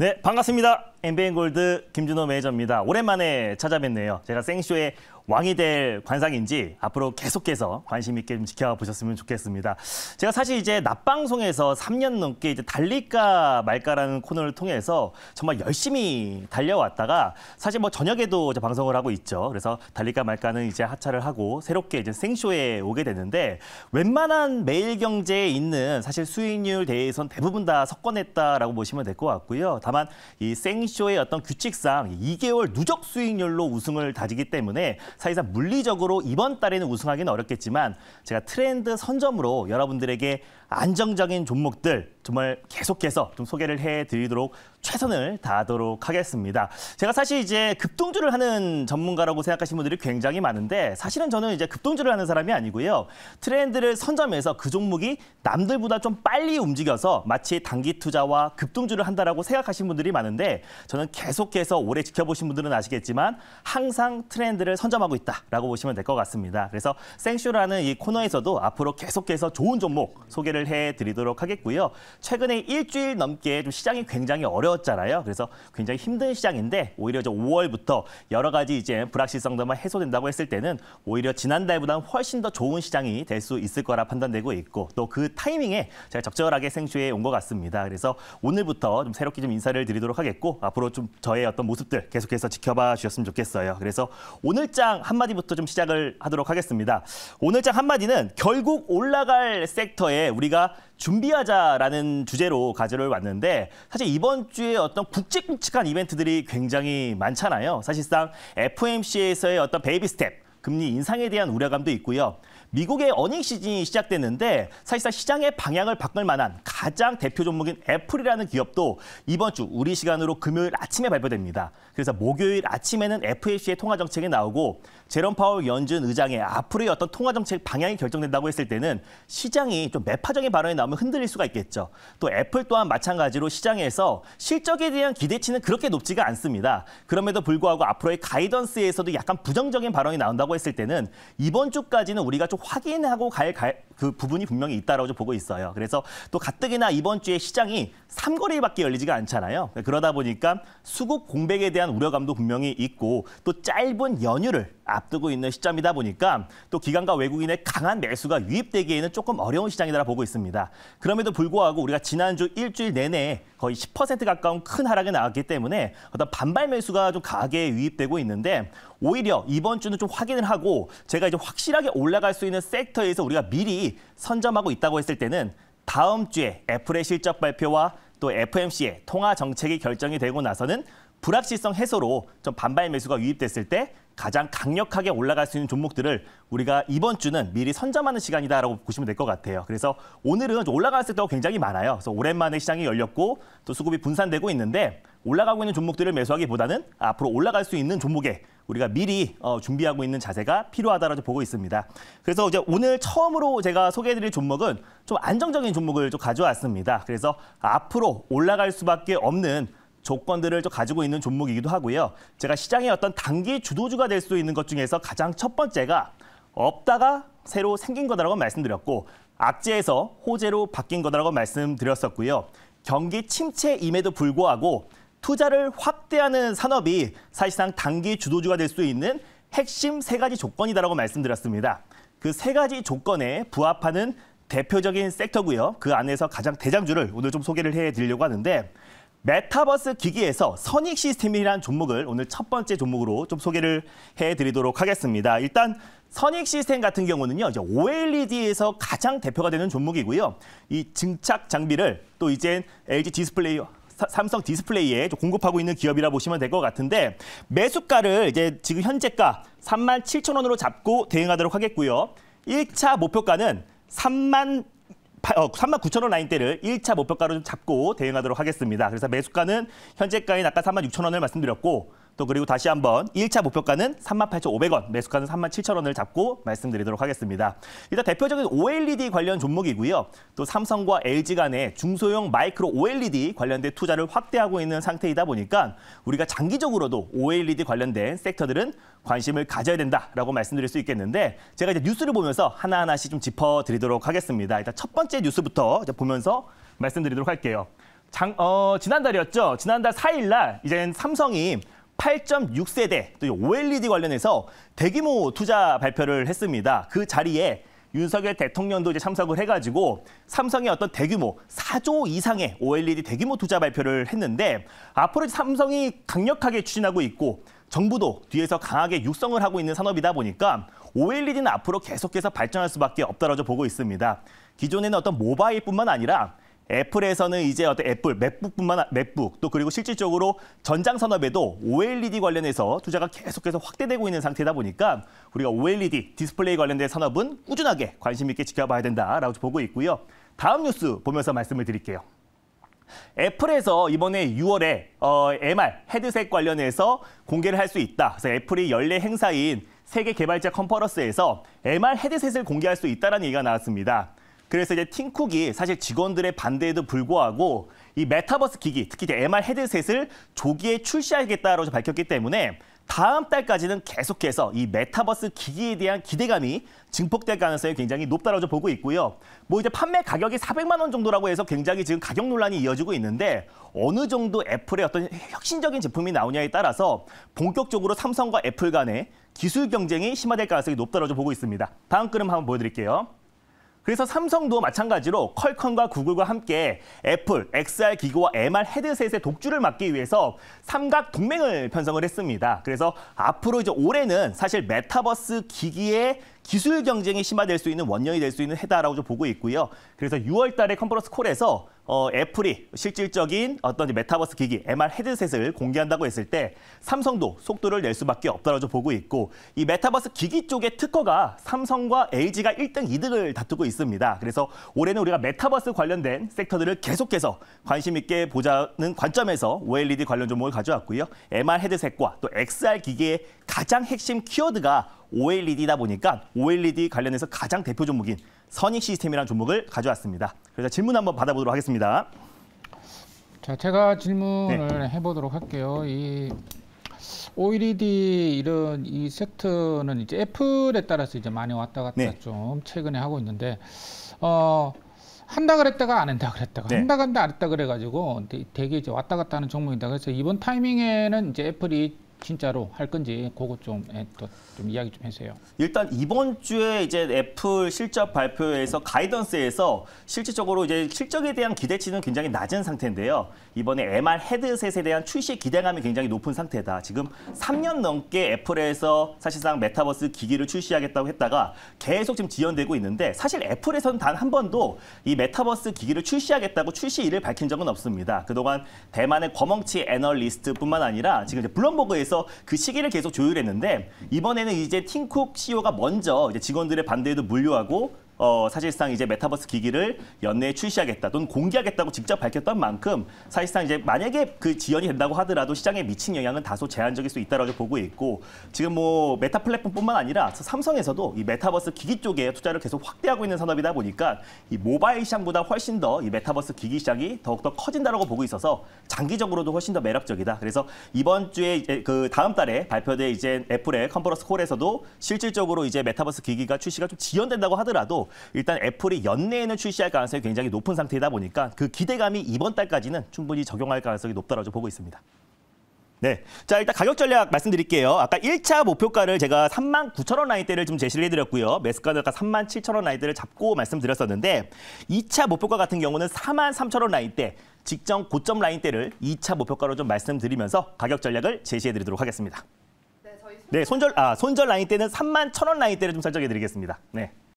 네, 반갑습니다. MBN 골드 김준호 매니저입니다. 오랜만에 찾아뵙네요. 제가 생쇼의 왕이 될 관상인지 앞으로 계속해서 관심 있게 좀 지켜보셨으면 좋겠습니다. 제가 사실 이제 낮방송에서 3년 넘게 이제 달릴까 말까라는 코너를 통해서 정말 열심히 달려왔다가 사실 뭐 저녁에도 이제 방송을 하고 있죠. 그래서 달릴까 말까는 이제 하차를 하고 새롭게 이제 생쇼에 오게 되는데 웬만한 매일경제에 있는 사실 수익률 대해선 대부분 다 석권했다라고 보시면 될 것 같고요. 다만 이 생쇼 싱쇼의 어떤 규칙상 2개월 누적 수익률로 우승을 다지기 때문에 사실상 물리적으로 이번 달에는 우승하기는 어렵겠지만 제가 트렌드 선점으로 여러분들에게 안정적인 종목들 정말 계속해서 좀 소개를 해드리도록 최선을 다하도록 하겠습니다. 제가 사실 이제 급등주를 하는 전문가라고 생각하시는 분들이 굉장히 많은데 사실은 저는 이제 급등주를 하는 사람이 아니고요. 트렌드를 선점해서 그 종목이 남들보다 좀 빨리 움직여서 마치 단기 투자와 급등주를 한다라고 생각하시는 분들이 많은데 저는 계속해서 오래 지켜보신 분들은 아시겠지만 항상 트렌드를 선점하고 있다라고 보시면 될 것 같습니다. 그래서 생쇼라는 이 코너에서도 앞으로 계속해서 좋은 종목 소개를 해드리도록 하겠고요. 최근에 일주일 넘게 좀 시장이 굉장히 어려 어려웠잖아요. 그래서 굉장히 힘든 시장인데 오히려 저 5월부터 여러 가지 이제 불확실성들만 해소된다고 했을 때는 오히려 지난달보다는 훨씬 더 좋은 시장이 될 수 있을 거라 판단되고 있고 또 그 타이밍에 제가 적절하게 생쇼에 온 것 같습니다. 그래서 오늘부터 좀 새롭게 좀 인사를 드리도록 하겠고 앞으로 좀 저의 어떤 모습들 계속해서 지켜봐 주셨으면 좋겠어요. 그래서 오늘장 한마디부터 좀 시작을 하도록 하겠습니다. 오늘장 한마디는 결국 올라갈 섹터에 우리가 준비하자라는 주제로 가져를 왔는데 사실 이번 주에 어떤 굵직굵직한 이벤트들이 굉장히 많잖아요. 사실상 FMC에서의 어떤 베이비 스텝 금리 인상에 대한 우려감도 있고요. 미국의 어닝 시즌이 시작됐는데 사실상 시장의 방향을 바꿀 만한 가장 대표 종목인 애플이라는 기업도 이번 주 우리 시간으로 금요일 아침에 발표됩니다. 그래서 목요일 아침에는 f o c 의 통화 정책이 나오고 제롬 파월 연준 의장의 앞으로의 어떤 통화 정책 방향이 결정된다고 했을 때는 시장이 좀 매파적인 발언이 나오면 흔들릴 수가 있겠죠. 또 애플 또한 마찬가지로 시장에서 실적에 대한 기대치는 그렇게 높지가 않습니다. 그럼에도 불구하고 앞으로의 가이던스에서도 약간 부정적인 발언이 나온다고 했을 했을 때는 이번 주까지는 우리가 좀 확인하고 갈 그 부분이 분명히 있다라고 보고 있어요. 그래서 또 가뜩이나 이번 주에 시장이 삼거리밖에 열리지가 않잖아요. 그러다 보니까 수급 공백에 대한 우려감도 분명히 있고 또 짧은 연휴를 앞두고 있는 시점이다 보니까 또 기관과 외국인의 강한 매수가 유입되기에는 조금 어려운 시장이라 보고 있습니다. 그럼에도 불구하고 우리가 지난주 일주일 내내 거의 10% 가까운 큰 하락이 나왔기 때문에 어떤 반발 매수가 좀가하에 유입되고 있는데 오히려 이번 주는 좀 확인을 하고 제가 이제 확실하게 올라갈 수 있는 섹터에서 우리가 미리 선점하고 있다고 했을 때는 다음 주에 애플의 실적 발표와 또 FMC의 통화 정책이 결정이 되고 나서는 불확실성 해소로 좀 반발 매수가 유입됐을 때 가장 강력하게 올라갈 수 있는 종목들을 우리가 이번 주는 미리 선점하는 시간이다라고 보시면 될 것 같아요. 그래서 오늘은 올라갈 섹터가 굉장히 많아요. 그래서 오랜만에 시장이 열렸고 또 수급이 분산되고 있는데 올라가고 있는 종목들을 매수하기보다는 앞으로 올라갈 수 있는 종목에 우리가 미리 어, 준비하고 있는 자세가 필요하다라고 보고 있습니다. 그래서 이제 오늘 처음으로 제가 소개해드릴 종목은 좀 안정적인 종목을 좀 가져왔습니다. 그래서 앞으로 올라갈 수밖에 없는 조건들을 좀 가지고 있는 종목이기도 하고요. 제가 시장의 어떤 단기 주도주가 될 수 있는 것 중에서 가장 첫 번째가 없다가 새로 생긴 거다라고 말씀드렸고 악재에서 호재로 바뀐 거다라고 말씀드렸었고요. 경기 침체임에도 불구하고 투자를 확대하는 산업이 사실상 단기 주도주가 될 수 있는 핵심 세 가지 조건이다라고 말씀드렸습니다. 그 세 가지 조건에 부합하는 대표적인 섹터고요. 그 안에서 가장 대장주를 오늘 좀 소개를 해드리려고 하는데 메타버스 기기에서 선익 시스템이라는 종목을 오늘 첫 번째 종목으로 좀 소개를 해드리도록 하겠습니다. 일단 선익 시스템 같은 경우는요, 이제 OLED에서 가장 대표가 되는 종목이고요. 이 증착 장비를 또 이젠 LG 디스플레이 삼성 디스플레이에 공급하고 있는 기업이라 보시면 될 것 같은데 매수가를 이제 지금 현재가 3만 7천 원으로 잡고 대응하도록 하겠고요. 1차 목표가는 3만 어, 3만 9천 원 라인대를 1차 목표가로 좀 잡고 대응하도록 하겠습니다. 그래서 매수가는 현재가인 아까 3만 6천 원을 말씀드렸고 또 그리고 다시 한번 1차 목표가는 38,500원, 매수가는 37,000원을 잡고 말씀드리도록 하겠습니다. 일단 대표적인 OLED 관련 종목이고요. 또 삼성과 LG 간의 중소형 마이크로 OLED 관련된 투자를 확대하고 있는 상태이다 보니까 우리가 장기적으로도 OLED 관련된 섹터들은 관심을 가져야 된다라고 말씀드릴 수 있겠는데 제가 이제 뉴스를 보면서 하나하나씩 좀 짚어드리도록 하겠습니다. 일단 첫 번째 뉴스부터 보면서 말씀드리도록 할게요. 장, 어, 지난달이었죠. 지난달 4일 날이제 삼성이 8.6세대 또 OLED 관련해서 대규모 투자 발표를 했습니다. 그 자리에 윤석열 대통령도 이제 참석을 해가지고 삼성의 어떤 대규모 4조 이상의 OLED 대규모 투자 발표를 했는데 앞으로 삼성이 강력하게 추진하고 있고 정부도 뒤에서 강하게 육성을 하고 있는 산업이다 보니까 OLED는 앞으로 계속해서 발전할 수밖에 없다라고 보고 있습니다. 기존에는 어떤 모바일뿐만 아니라 애플에서는 이제 어떤 애플 맥북뿐만 아, 맥북 또 그리고 실질적으로 전장 산업에도 OLED 관련해서 투자가 계속해서 확대되고 있는 상태다 보니까 우리가 OLED 디스플레이 관련된 산업은 꾸준하게 관심 있게 지켜봐야 된다라고 보고 있고요. 다음 뉴스 보면서 말씀을 드릴게요. 애플에서 이번에 6월에 어, MR 헤드셋 관련해서 공개를 할 수 있다. 그래서 애플이 연례 행사인 세계 개발자 컨퍼런스에서 MR 헤드셋을 공개할 수 있다는 라 얘기가 나왔습니다. 그래서 이제 팀쿡이 사실 직원들의 반대에도 불구하고 이 메타버스 기기, 특히 이제 MR 헤드셋을 조기에 출시하겠다고 밝혔기 때문에 다음 달까지는 계속해서 이 메타버스 기기에 대한 기대감이 증폭될 가능성이 굉장히 높다라고 보고 있고요. 뭐 이제 판매 가격이 400만 원 정도라고 해서 굉장히 지금 가격 논란이 이어지고 있는데 어느 정도 애플의 어떤 혁신적인 제품이 나오냐에 따라서 본격적으로 삼성과 애플 간의 기술 경쟁이 심화될 가능성이 높다라고 보고 있습니다. 다음 그림 한번 보여드릴게요. 그래서 삼성도 마찬가지로 퀄컴과 구글과 함께 애플 XR 기기와 MR 헤드셋의 독주를 막기 위해서 삼각 동맹을 편성을 했습니다. 그래서 앞으로 이제 올해는 사실 메타버스 기기의 기술 경쟁이 심화될 수 있는 원년이 될 수 있는 해다라고 보고 있고요. 그래서 6월 달에 컨퍼런스 콜에서 어, 애플이 실질적인 어떤 메타버스 기기 MR 헤드셋을 공개한다고 했을 때 삼성도 속도를 낼 수밖에 없다고 보고 있고 이 메타버스 기기 쪽의 특허가 삼성과 LG가 1등, 2등을 다투고 있습니다. 그래서 올해는 우리가 메타버스 관련된 섹터들을 계속해서 관심 있게 보자는 관점에서 OLED 관련 종목을 가져왔고요. MR 헤드셋과 또 XR 기기의 가장 핵심 키워드가 OLED다 보니까 OLED 관련해서 가장 대표 종목인 선익 시스템이라는 종목을 가져왔습니다. 그래서 질문 한번 받아보도록 하겠습니다. 자, 제가 질문을 네. 해보도록 할게요. 이 OLED 이런 이 섹터는 이제 애플에 따라서 이제 많이 왔다 갔다 네. 좀 최근에 하고 있는데 어. 한다 그랬다가 안 한다 그랬다가 네. 한다 간다 안 했다 그래가지고 되게 이제 왔다 갔다 하는 종목이다. 그래서 이번 타이밍에는 이제 애플이 진짜로 할 건지 그것 좀, 예, 또, 좀 이야기 좀 해주세요. 일단 이번 주에 이제 애플 실적 발표에서 가이던스에서 실질적으로 이제 실적에 대한 기대치는 굉장히 낮은 상태인데요. 이번에 MR 헤드셋에 대한 출시 기대감이 굉장히 높은 상태다. 지금 3년 넘게 애플에서 사실상 메타버스 기기를 출시하겠다고 했다가 계속 지금 지연되고 있는데 사실 애플에서는 단 한 번도 이 메타버스 기기를 출시하겠다고 출시일을 밝힌 적은 없습니다. 그동안 대만의 거멍치 애널리스트뿐만 아니라 지금 이제 블룸버그에서 그래서 그 시기를 계속 조율했는데 이번에는 이제 팀쿡 CEO가 먼저 이제 직원들의 반대에도 물려하고 어, 사실상 이제 메타버스 기기를 연내에 출시하겠다 또는 공개하겠다고 직접 밝혔던 만큼 사실상 이제 만약에 그 지연이 된다고 하더라도 시장에 미친 영향은 다소 제한적일 수있다고 보고 있고 지금 뭐 메타 플랫폼뿐만 아니라 삼성에서도 이 메타버스 기기 쪽에 투자를 계속 확대하고 있는 산업이다 보니까 이 모바일 시장보다 훨씬 더 이 메타버스 기기 시장이 더욱더 커진다고 보고 있어서 장기적으로도 훨씬 더 매력적이다. 그래서 이번 주에 그 다음 달에 발표된 이제 애플의 컨퍼런스 콜에서도 실질적으로 이제 메타버스 기기가 출시가 좀 지연된다고 하더라도 일단 애플이 연내에는 출시할 가능성이 굉장히 높은 상태이다 보니까 그 기대감이 이번 달까지는 충분히 적용할 가능성이 높다라고 보고 있습니다. 네. 자, 일단 가격 전략 말씀드릴게요. 아까 1차 목표가를 제가 3만 9천 원 라인대를 좀 제시를 해드렸고요. 매수가가 3만 7천 원 라인대를 잡고 말씀드렸었는데 2차 목표가 같은 경우는 4만 3천 원 라인대 직전 고점 라인대를 2차 목표가로 좀 말씀드리면서 가격 전략을 제시해드리도록 하겠습니다. 네, 네 손절, 아, 손절 라인대는 3만 1천 원 라인대를 좀 설정해드리겠습니다. 네.